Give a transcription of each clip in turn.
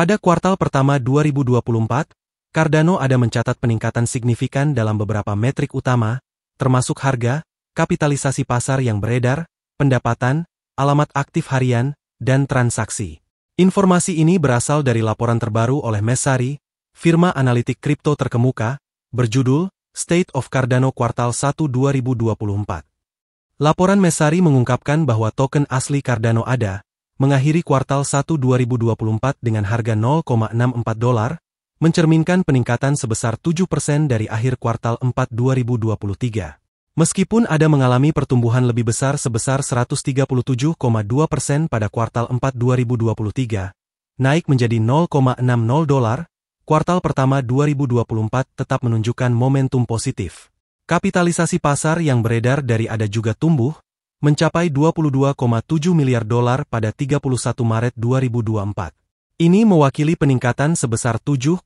Pada kuartal pertama 2024, Cardano ada mencatat peningkatan signifikan dalam beberapa metrik utama, termasuk harga, kapitalisasi pasar yang beredar, pendapatan, alamat aktif harian, dan transaksi. Informasi ini berasal dari laporan terbaru oleh Messari, firma analitik kripto terkemuka, berjudul State of Cardano Kuartal 1 2024. Laporan Messari mengungkapkan bahwa token asli Cardano ada, mengakhiri kuartal 1 2024 dengan harga 0,64 dolar, mencerminkan peningkatan sebesar 7% dari akhir kuartal 4 2023. Meskipun ada mengalami pertumbuhan lebih besar sebesar 137,2% persen pada kuartal 4 2023, naik menjadi 0,60 dolar, kuartal pertama 2024 tetap menunjukkan momentum positif. Kapitalisasi pasar yang beredar dari ada juga tumbuh, mencapai 22,7 miliar dolar pada 31 Maret 2024. Ini mewakili peningkatan sebesar 7,5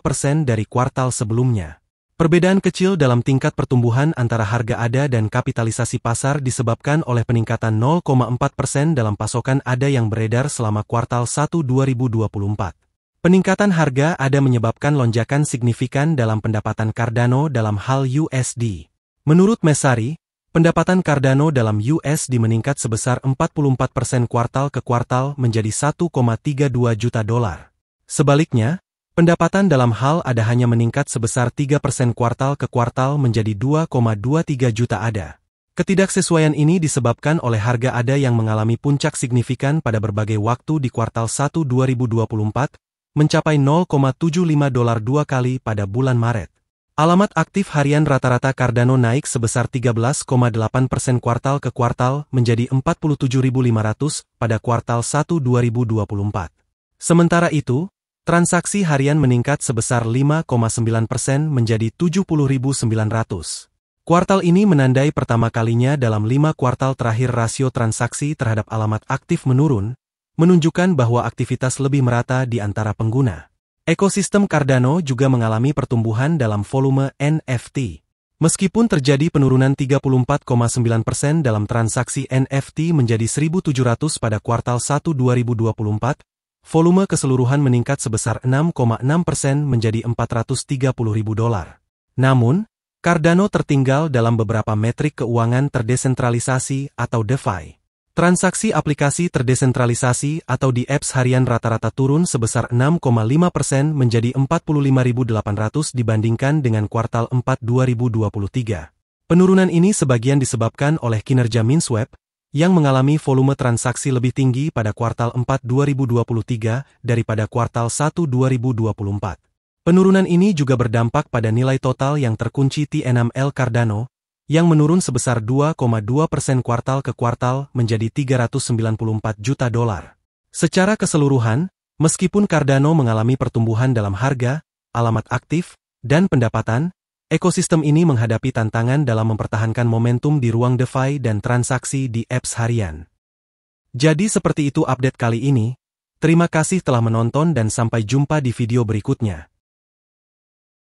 persen dari kuartal sebelumnya. Perbedaan kecil dalam tingkat pertumbuhan antara harga ada dan kapitalisasi pasar disebabkan oleh peningkatan 0,4 persen dalam pasokan ada yang beredar selama kuartal 1 2024. Peningkatan harga ada menyebabkan lonjakan signifikan dalam pendapatan Cardano dalam hal USD. Menurut Mesari, Pendapatan Cardano dalam USD meningkat sebesar 44% kuartal ke kuartal menjadi 1,32 juta dolar. Sebaliknya, pendapatan dalam hal ada hanya meningkat sebesar 3% kuartal ke kuartal menjadi 2,23 juta ada. Ketidaksesuaian ini disebabkan oleh harga ada yang mengalami puncak signifikan pada berbagai waktu di kuartal 1 2024, mencapai 0,75 dolar dua kali pada bulan Maret. Alamat aktif harian rata-rata Cardano naik sebesar 13,8% persen kuartal ke kuartal menjadi 47.500 pada kuartal 1 2024. Sementara itu, transaksi harian meningkat sebesar 5,9% persen menjadi 70.900. Kuartal ini menandai pertama kalinya dalam lima kuartal terakhir rasio transaksi terhadap alamat aktif menurun, menunjukkan bahwa aktivitas lebih merata di antara pengguna. Ekosistem Cardano juga mengalami pertumbuhan dalam volume NFT. Meskipun terjadi penurunan 34,9% persen dalam transaksi NFT menjadi 1.700 pada kuartal 1 2024, volume keseluruhan meningkat sebesar 6,6% persen menjadi 430.000 dolar. Namun, Cardano tertinggal dalam beberapa metrik keuangan terdesentralisasi atau DeFi. Transaksi aplikasi terdesentralisasi atau di apps harian rata-rata turun sebesar 6,5% persen menjadi 45.800 dibandingkan dengan kuartal 4 2023. Penurunan ini sebagian disebabkan oleh kinerja Minsweb, yang mengalami volume transaksi lebih tinggi pada kuartal 4 2023 daripada kuartal 1 2024. Penurunan ini juga berdampak pada nilai total yang terkunci T6L Cardano, yang menurun sebesar 2,2 persen kuartal ke kuartal menjadi 394 juta dolar. Secara keseluruhan, meskipun Cardano mengalami pertumbuhan dalam harga, alamat aktif, dan pendapatan, ekosistem ini menghadapi tantangan dalam mempertahankan momentum di ruang DeFi dan transaksi di apps harian. Jadi seperti itu update kali ini, terima kasih telah menonton dan sampai jumpa di video berikutnya.